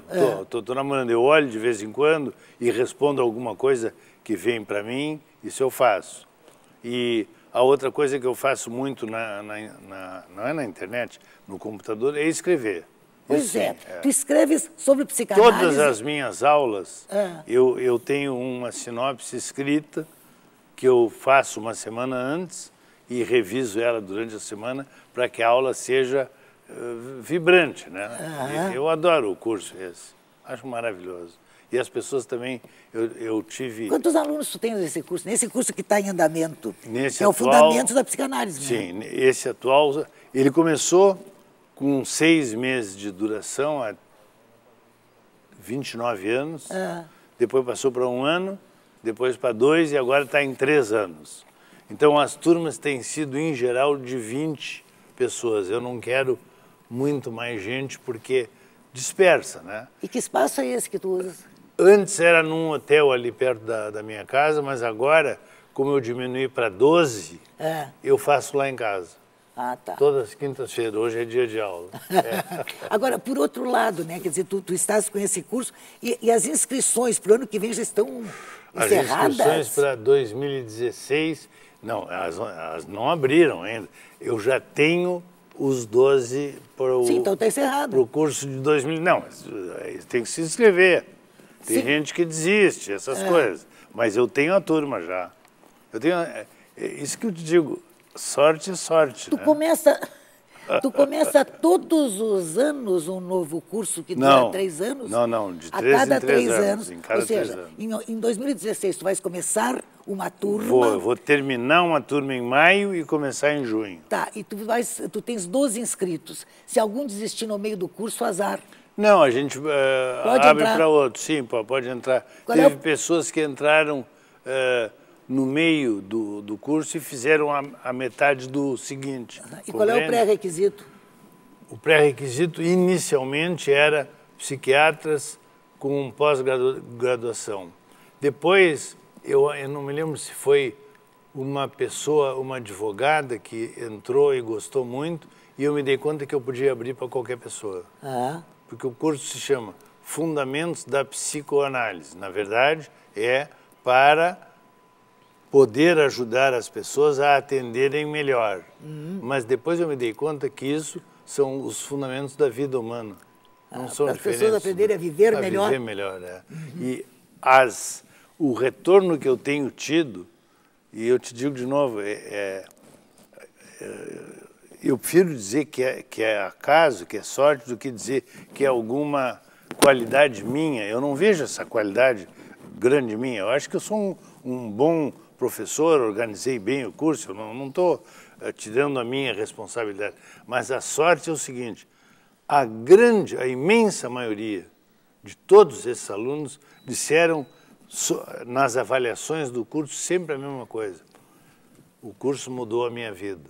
estou é. namorando. Eu olho de vez em quando e respondo alguma coisa que vem para mim, isso eu faço. E a outra coisa que eu faço muito, na, na, na não é na internet, no computador, é escrever. Pois isso, é. é. Tu escreves sobre psicanálise? Todas as minhas aulas, é. eu, eu tenho uma sinopse escrita que eu faço uma semana antes e reviso ela durante a semana para que a aula seja uh, vibrante, né? Uhum. Eu adoro o curso esse, acho maravilhoso. E as pessoas também, eu, eu tive... Quantos alunos tu tem nesse curso? Nesse curso que está em andamento? Nesse é atual... o fundamento da psicanálise, né? Sim, né? esse atual, ele começou com seis meses de duração, há 29 anos, uhum. depois passou para um ano, depois para dois e agora está em três anos. Então as turmas têm sido, em geral, de 20 pessoas. Eu não quero muito mais gente porque dispersa, né? E que espaço é esse que tu usas? Antes era num hotel ali perto da, da minha casa, mas agora, como eu diminuí para 12, é. eu faço lá em casa. Ah, tá. Todas as quintas-feiras, hoje é dia de aula. É. Agora, por outro lado, né, quer dizer, tu, tu estás com esse curso e, e as inscrições para o ano que vem já estão as inscrições para 2016, não, elas, elas não abriram ainda. Eu já tenho os 12 para o, então tá curso de 2000. Não, eh, tem que se inscrever. Tem Sim. gente que desiste, essas é. coisas. Mas eu tenho a turma já. Eu tenho. É isso que eu te digo. Sorte é sorte. Tu né? começa. Tu começa todos os anos um novo curso que dura três anos? Não, não, de três a cada em três, três anos. anos ou seja, anos. Em, em 2016 tu vais começar uma turma. Vou, vou terminar uma turma em maio e começar em junho. Tá, e tu, vais, tu tens 12 inscritos. Se algum desistir no meio do curso, azar. Não, a gente uh, abre para outro, sim, pode entrar. Qual é Teve é o... pessoas que entraram uh, no meio do, do curso e fizeram a, a metade do seguinte. E qual é o pré-requisito? O pré-requisito inicialmente era psiquiatras com pós-graduação. Depois, eu, eu não me lembro se foi uma pessoa, uma advogada que entrou e gostou muito, e eu me dei conta que eu podia abrir para qualquer pessoa. Ah. Porque o curso se chama Fundamentos da Psicoanálise. Na verdade, é para poder ajudar as pessoas a atenderem melhor. Uhum. Mas depois eu me dei conta que isso são os fundamentos da vida humana. Ah, não ah, são as pessoas né? aprenderem a viver a melhor. Viver melhor é. uhum. E as, o retorno que eu tenho tido, e eu te digo de novo, é, é, é, eu prefiro dizer que é, que é acaso, que é sorte, do que dizer que é alguma qualidade minha. Eu não vejo essa qualidade grande minha. Eu acho que eu sou um, um bom professor, organizei bem o curso, eu não estou tirando eh, a minha responsabilidade. Mas a sorte é o seguinte, a grande, a imensa maioria de todos esses alunos disseram nas avaliações do curso sempre a mesma coisa. O curso mudou a minha vida.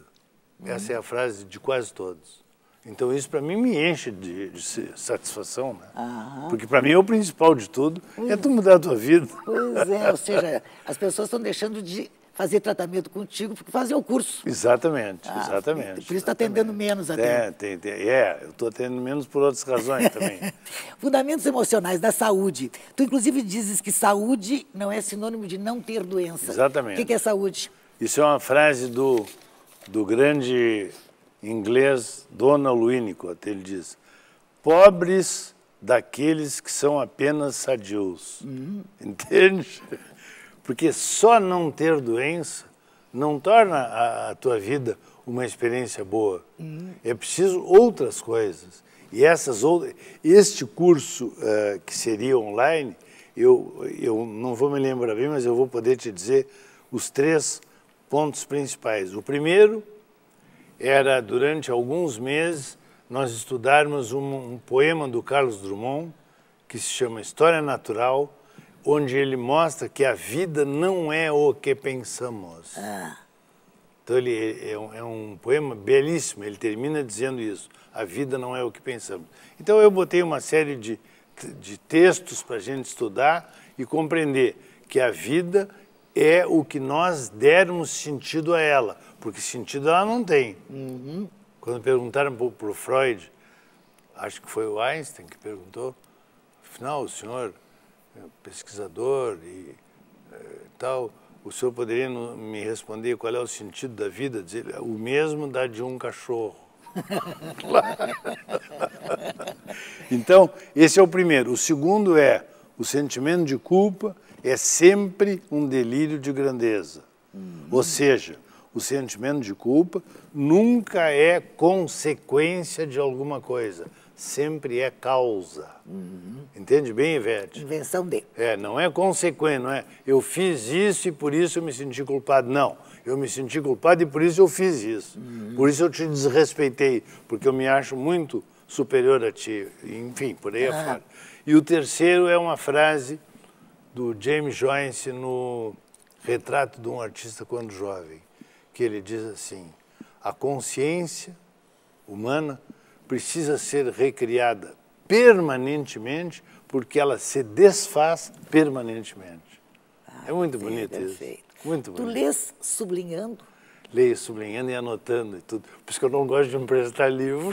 Essa é a frase de quase todos. Então isso para mim me enche de, de satisfação, né? Aham. Porque para mim é o principal de tudo, pois é tu mudar a tua vida. Pois é, ou seja, as pessoas estão deixando de fazer tratamento contigo porque fazer o curso. Exatamente, ah, exatamente. Por isso está atendendo menos até. É, tem, tem, é eu estou atendendo menos por outras razões também. Fundamentos emocionais da saúde. Tu inclusive dizes que saúde não é sinônimo de não ter doença. Exatamente. O que, que é saúde? Isso é uma frase do, do grande em inglês, Donald Winnicott, ele diz, pobres daqueles que são apenas sadios. Uhum. Entende? Porque só não ter doença não torna a, a tua vida uma experiência boa. Uhum. É preciso outras coisas. E essas outras, este curso uh, que seria online, eu, eu não vou me lembrar bem, mas eu vou poder te dizer os três pontos principais. O primeiro era, durante alguns meses, nós estudarmos um, um poema do Carlos Drummond, que se chama História Natural, onde ele mostra que a vida não é o que pensamos. Ah. Então ele é, é um, é um, poema belíssimo, ele termina dizendo isso, a vida não é o que pensamos. Então eu botei uma série de, de textos para a gente estudar e compreender que a vida é o que nós dermos sentido a ela porque sentido ela não tem. Uhum. Quando perguntaram para o Freud, acho que foi o Einstein que perguntou, afinal, o senhor é pesquisador e é, tal, o senhor poderia me responder qual é o sentido da vida? Diz ele, é o mesmo da de um cachorro. então, esse é o primeiro. O segundo é o sentimento de culpa é sempre um delírio de grandeza. Uhum. Ou seja, o sentimento de culpa nunca é consequência de alguma coisa, sempre é causa. Uhum. Entende bem, Ivete? Invenção dele. É, não é consequência, não é eu fiz isso e por isso eu me senti culpado. Não, eu me senti culpado e por isso eu fiz isso. Uhum. Por isso eu te desrespeitei, porque eu me acho muito superior a ti. Enfim, por aí é ah. afora. E o terceiro é uma frase do James Joyce no Retrato de um Artista Quando Jovem que ele diz assim: a consciência humana precisa ser recriada permanentemente porque ela se desfaz permanentemente. Ah, é muito bonito é isso. Muito bonito. Tu lês sublinhando? leio sublinhando e anotando e tudo. Por isso que eu não gosto de emprestar livro.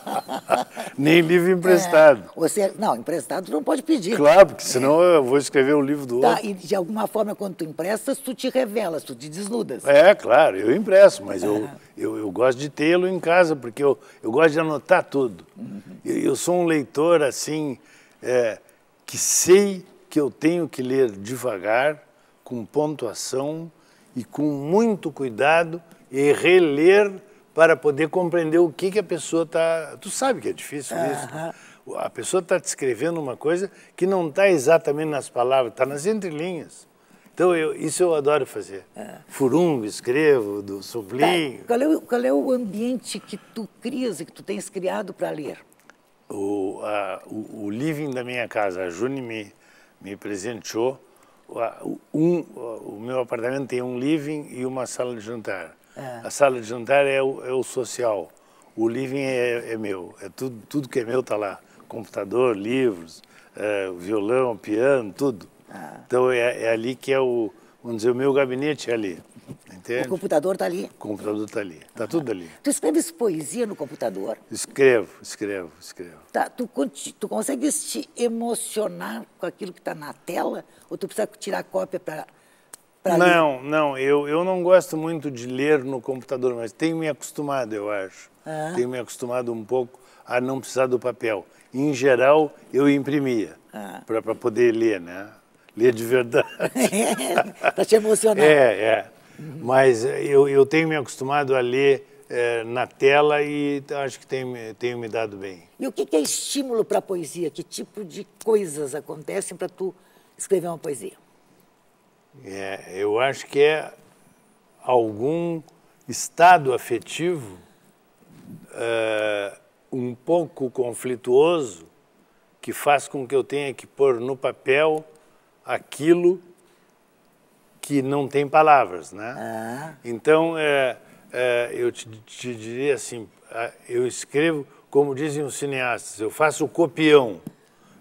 Nem livro emprestado. É, você, não, emprestado tu não pode pedir. Claro, porque senão é. eu vou escrever o um livro do tá, outro. E de alguma forma, quando tu emprestas, tu te revelas, tu te desnudas. É, claro, eu empresto, mas eu, eu, eu gosto de tê-lo em casa, porque eu, eu gosto de anotar tudo. Uhum. Eu, eu, sou um leitor, assim, é, que sei que eu tenho que ler devagar, com pontuação, e com muito cuidado e reler para poder compreender o que, que a pessoa está. Tu sabe que é difícil uhum. isso. A pessoa está descrevendo uma coisa que não está exatamente nas palavras, está nas entrelinhas. Então, eu, isso eu adoro fazer. É. Furungo, escrevo, do sublinho. Tá. Qual, é o, qual é o ambiente que tu crias e que tu tens criado para ler? O, a, o, o living da minha casa, a Juni me, me presenteou um, o meu apartamento tem um living e uma sala de jantar. Ah. A sala de jantar é o, é o social. O living é, é, meu. É tudo, tudo que é meu está lá. Computador, livros, é, violão, piano, tudo. Ah. Então é, é, ali que é o, vamos dizer, o meu gabinete é ali. Entende? O computador está ali. O computador está ali. Está tudo ali. Tu escreves poesia no computador? Escrevo, escrevo, escrevo. Tá, tu, tu consegues te emocionar com aquilo que está na tela? Ou tu precisa tirar cópia para não, ler? não, eu, eu não gosto muito de ler no computador, mas tenho me acostumado, eu acho. Ah. Tenho me acostumado um pouco a não precisar do papel. Em geral, eu imprimia ah. para poder ler, né? Ler de verdade. Para te emocionar. É, é. Mas eh, eu, eu tenho me acostumado a ler é, na tela e acho que tenho, tenho me dado bem. E o que, que é estímulo para a poesia? Que tipo de coisas acontecem para tu escrever uma poesia? É, eu acho que é algum estado afetivo eh, um pouco conflituoso que faz com que eu tenha que pôr no papel aquilo que não tem palavras, né? Ah. Então, é, é, eu te, te, diria assim, eu escrevo, como dizem os cineastas, eu faço o copião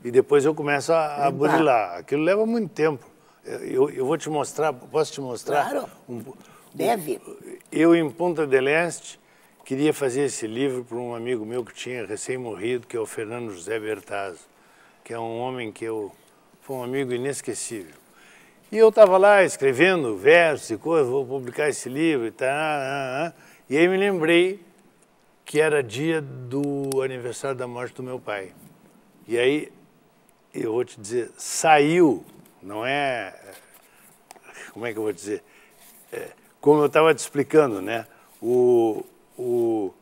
e depois eu começo a, a burilar. Aquilo leva muito tempo. Eu, eu, vou te mostrar, posso te mostrar? Claro, um, deve. Eu, em Ponta del Este, queria fazer esse livro para um amigo meu que tinha recém-morrido, que é o Fernando José Bertazzo, que é um homem que eu... foi um amigo inesquecível. E eu estava lá escrevendo versos e coisas, vou publicar esse livro e tal. Ah, ah, ah, e aí me lembrei que era dia do aniversário da morte do meu pai. E aí, eu vou te dizer, saiu, não é. Como é que eu vou dizer? É, como eu estava te explicando, né? O, o,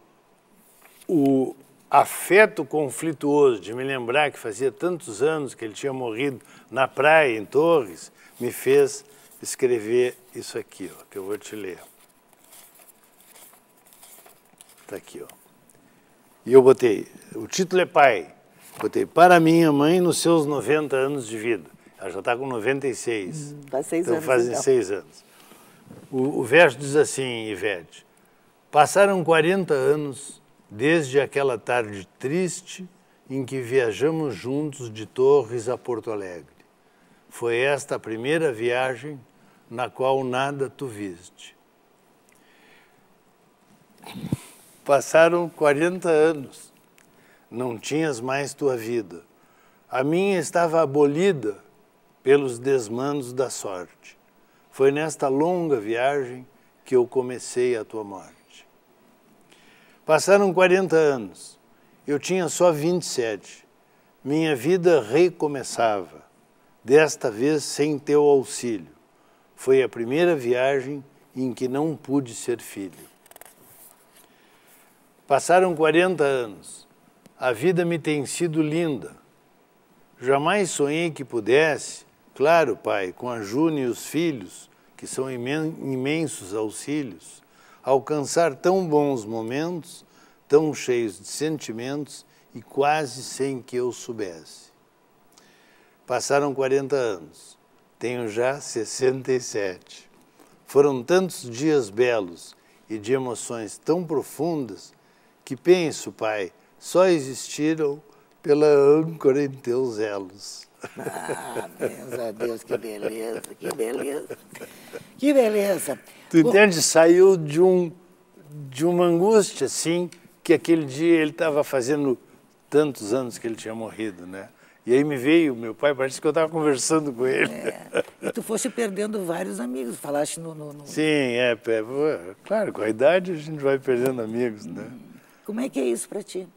o afeto conflituoso de me lembrar que fazia tantos anos que ele tinha morrido na praia, em Torres, me fez escrever isso aqui, ó, que eu vou te ler. Está aqui, ó. E eu botei, o título é Pai. Botei para minha mãe nos seus 90 anos de vida. Ela já está com 96. Hum, faz seis então, anos. Fazem então. seis anos. O, o verso diz assim, Ivete. Passaram 40 anos desde aquela tarde triste em que viajamos juntos de Torres a Porto Alegre. Foi esta a primeira viagem na qual nada tu viste. Passaram 40 anos, não tinhas mais tua vida. A minha estava abolida pelos desmandos da sorte. Foi nesta longa viagem que eu comecei a tua morte. Passaram 40 anos, eu tinha só 27. Minha vida recomeçava desta vez sem teu auxílio. Foi a primeira viagem em que não pude ser filho. Passaram 40 anos. A vida me tem sido linda. Jamais sonhei que pudesse, claro, pai, com a June e os filhos, que são imen imensos auxílios, alcançar tão bons momentos, tão cheios de sentimentos e quase sem que eu soubesse. Passaram 40 anos. Tenho já 67. Foram tantos dias belos e de emoções tão profundas que penso, pai, só existiram pela âncora em teus elos. Ah, Deus, a Deus, que beleza, que beleza. Que beleza. Tu entende? Saiu de, um, de uma angústia, assim, que aquele dia ele estava fazendo tantos anos que ele tinha morrido, né? E aí me veio meu pai, parece que eu estava conversando com ele. É. E tu fosse perdendo vários amigos, falaste no... no, no... Sim, é, é, claro, com a idade a gente vai perdendo amigos, né? Hum. Como é que é isso para ti?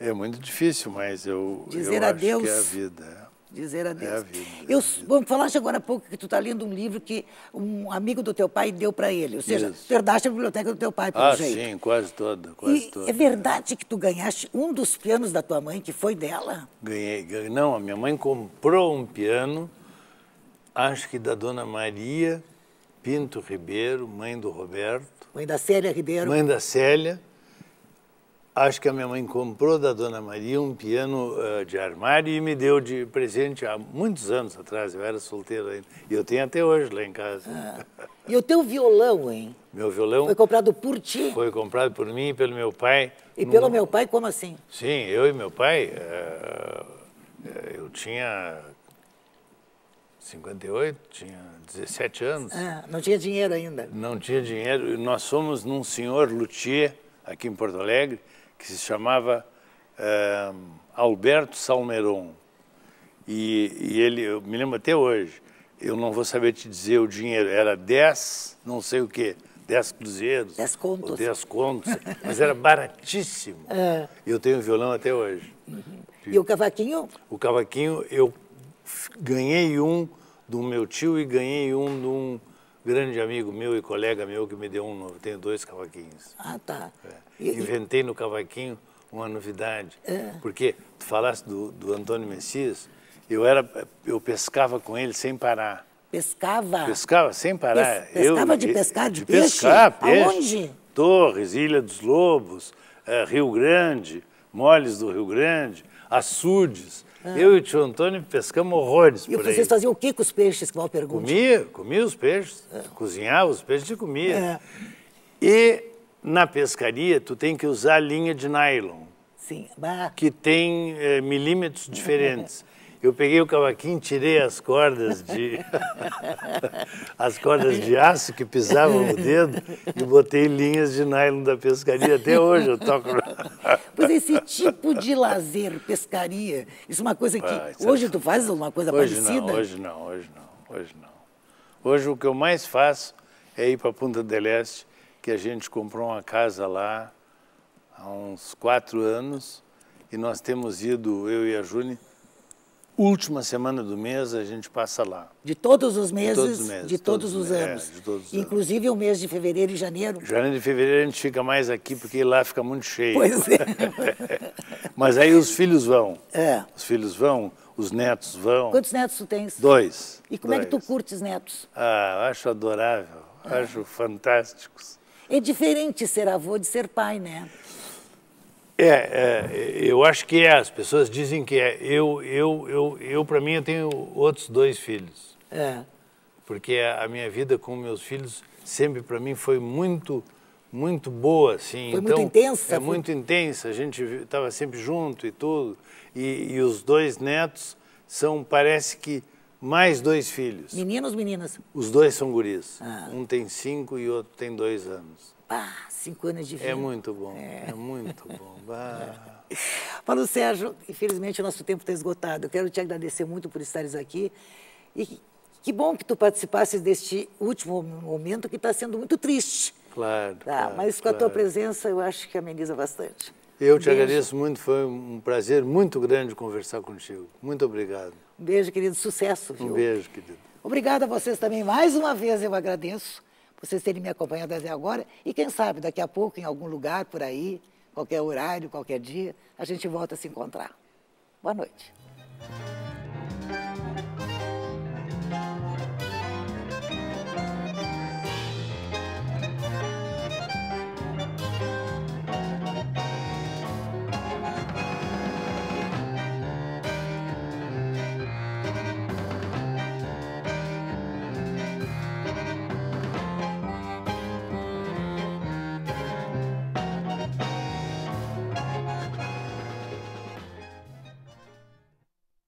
É muito difícil, mas eu, Dizer eu acho adeus. que é a vida. É dizer é adeus. É vida, eu, é vamos falar agora há pouco que tu está lendo um livro que um amigo do teu pai deu para ele. Ou seja, Isso. tu herdaste a biblioteca do teu pai, pelo ah, jeito. sim, quase toda, quase toda. é verdade que tu ganhaste um dos pianos da tua mãe, que foi dela? Ganhei, ganhei. Não, a minha mãe comprou um piano, acho que da dona Maria Pinto Ribeiro, mãe do Roberto. Mãe da Célia Ribeiro. Mãe da Célia Acho que a minha mãe comprou da Dona Maria um piano uh, de armário e me deu de presente há muitos anos atrás. Eu era solteiro ainda. E eu tenho até hoje lá em casa. Ah. E o teu violão, hein? Meu violão. Foi comprado por ti? Foi comprado por mim e pelo meu pai. E pelo meu pai, como assim? Sim, eu e meu pai. Uh, eu tinha 58, tinha 17 anos. Ah, não tinha dinheiro ainda. Não tinha dinheiro. Nós fomos num senhor luthier aqui em Porto Alegre que se chamava ah, Alberto Salmeron. E, e, ele, eu me lembro até hoje, eu não vou saber te dizer o dinheiro, era 10, não sei o quê, 10 cruzeiros. 10 contos. 10 contos, mas era baratíssimo. É. Eu tenho violão até hoje. Uhum. E, e o cavaquinho? O cavaquinho, eu ganhei um do meu tio e ganhei um de um grande amigo meu e colega meu que me deu um novo. Tenho dois cavaquinhos. Ah, tá. É. Inventei no cavaquinho uma novidade. É. Porque tu falaste do, do Antônio Messias, eu, era, eu pescava com ele sem parar. Pescava? Pescava sem parar. Pes, pescava eu, de pescar de, de peixe? Pescar, peixe. Aonde? Torres, Ilha dos Lobos, é, Rio Grande, Moles do Rio Grande, açudes. Ah. Eu e o tio Antônio pescamos horrores. E vocês aí. faziam o que com os peixes? Que mal pergunta. Comia, comia os peixes, é. cozinhava os peixes e comia. É. E na pescaria, tu tem que usar linha de nylon. Sim. Bah. Que tem é, milímetros diferentes. Eu peguei o cavaquinho, tirei as cordas de as cordas de aço que pisavam o dedo e botei linhas de nylon da pescaria. Até hoje eu toco. pois esse tipo de lazer, pescaria, isso é uma coisa que ah, é hoje é... tu faz uma coisa hoje parecida? Não, hoje não, hoje não, hoje não. Hoje o que eu mais faço é ir para Punta del Este, que a gente comprou uma casa lá há uns quatro anos e nós temos ido eu e a Júnior última semana do mês a gente passa lá. De todos os meses, de todos os, meses, de todos todos os anos. É, todos os Inclusive anos. o mês de fevereiro e janeiro. Janeiro e fevereiro a gente fica mais aqui porque lá fica muito cheio. Pois é. Mas aí os filhos vão. É. Os filhos vão, os netos vão. Quantos netos tu tens? Dois. E como Dois. é que tu curtes netos? Ah, acho adorável, é. acho fantásticos. É diferente ser avô de ser pai, né? É, é, eu acho que é. As pessoas dizem que é. Eu, eu, eu, eu para mim, eu tenho outros dois filhos. É. Porque a, minha vida com meus filhos sempre para mim foi muito, muito boa, assim. Foi então, muito intensa. É foi... muito intensa. A gente estava sempre junto e tudo. E, e, os dois netos são, parece que, mais dois filhos. Meninos, meninas. Os dois são guris. Ah. Um tem cinco e o outro tem dois anos. Bah, cinco anos de vida. É muito bom, é, é muito bom. Bah. Paulo é. Sérgio, infelizmente o nosso tempo está esgotado. Eu quero te agradecer muito por estares aqui. E que bom que tu participasses deste último momento que está sendo muito triste. Claro, tá, claro Mas com claro. a tua presença eu acho que ameniza bastante. Eu te Beijo. agradeço muito, foi um prazer muito grande conversar contigo. Muito obrigado. Um beijo, querido. Sucesso. Viu? Um beijo, querido. Obrigado a vocês também. Mais uma vez eu agradeço vocês terem me acompanhado até agora. E quem sabe daqui a pouco, em algum lugar por aí, qualquer horário, qualquer dia, a gente volta a se encontrar. Boa noite.